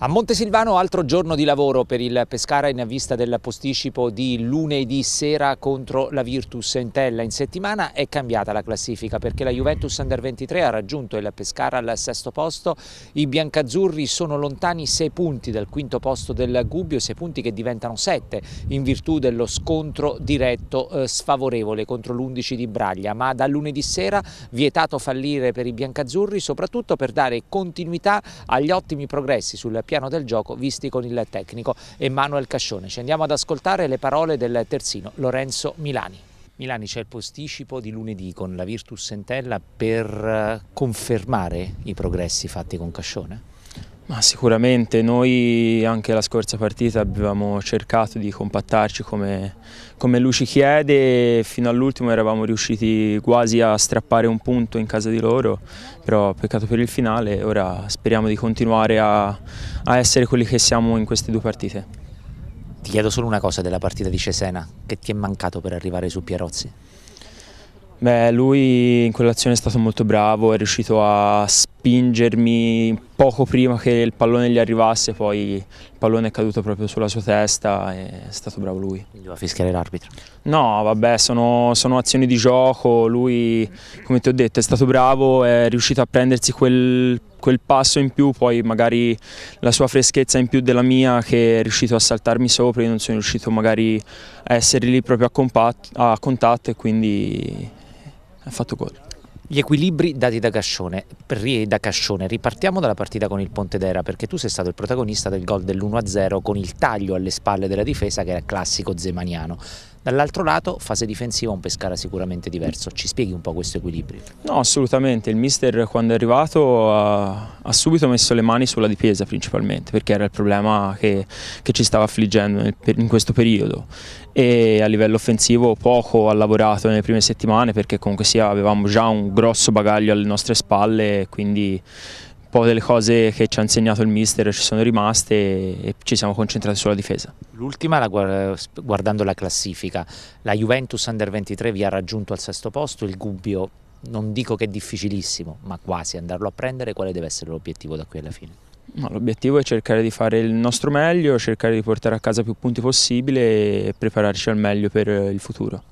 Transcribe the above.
A Montesilvano altro giorno di lavoro per il Pescara in vista del posticipo di lunedì sera contro la Virtus Entella. In settimana è cambiata la classifica perché la Juventus Under 23 ha raggiunto il Pescara al sesto posto. I biancazzurri sono lontani sei punti dal quinto posto del Gubbio, sei punti che diventano sette in virtù dello scontro diretto eh, sfavorevole contro l'11 di Braglia. Ma da lunedì sera vietato fallire per i biancazzurri soprattutto per dare continuità agli ottimi progressi sul piano del gioco visti con il tecnico Emanuel Cascione. Ci andiamo ad ascoltare le parole del terzino Lorenzo Milani. Milani c'è il posticipo di lunedì con la Virtus Sentella per eh, confermare i progressi fatti con Cascione? Ma sicuramente noi anche la scorsa partita abbiamo cercato di compattarci come, come lui ci chiede e fino all'ultimo eravamo riusciti quasi a strappare un punto in casa di loro, però peccato per il finale, ora speriamo di continuare a, a essere quelli che siamo in queste due partite. Ti chiedo solo una cosa della partita di Cesena, che ti è mancato per arrivare su Pierozzi? Beh, lui in quell'azione è stato molto bravo, è riuscito a spingermi poco prima che il pallone gli arrivasse, poi il pallone è caduto proprio sulla sua testa e è stato bravo lui. Doveva fischiare l'arbitro? No, vabbè, sono, sono, azioni di gioco, lui come ti ho detto è stato bravo, è riuscito a prendersi quel, quel passo in più, poi magari la sua freschezza in più della mia che è riuscito a saltarmi sopra, io non sono riuscito magari a essere lì proprio a, a contatto e quindi ha fatto gol. Gli equilibri dati da Cascione, da Cascione. Ripartiamo dalla partita con il Pontedera perché tu sei stato il protagonista del gol dell'1-0 con il taglio alle spalle della difesa che era classico zemaniano. Dall'altro lato, fase difensiva, un Pescara sicuramente diverso. Ci spieghi un po' questo equilibrio? No, assolutamente. Il mister quando è arrivato ha, ha subito messo le mani sulla difesa principalmente, perché era il problema che, che ci stava affliggendo nel, in questo periodo. E a livello offensivo poco ha lavorato nelle prime settimane perché comunque sia avevamo già un grosso bagaglio alle nostre spalle, quindi po' delle cose che ci ha insegnato il mister ci sono rimaste e ci siamo concentrati sulla difesa. L'ultima, guardando la classifica, la Juventus Under 23 vi ha raggiunto al sesto posto, il Gubbio non dico che è difficilissimo, ma quasi andarlo a prendere, quale deve essere l'obiettivo da qui alla fine? l'obiettivo è cercare di fare il nostro meglio, cercare di portare a casa più punti possibile e prepararci al meglio per il futuro.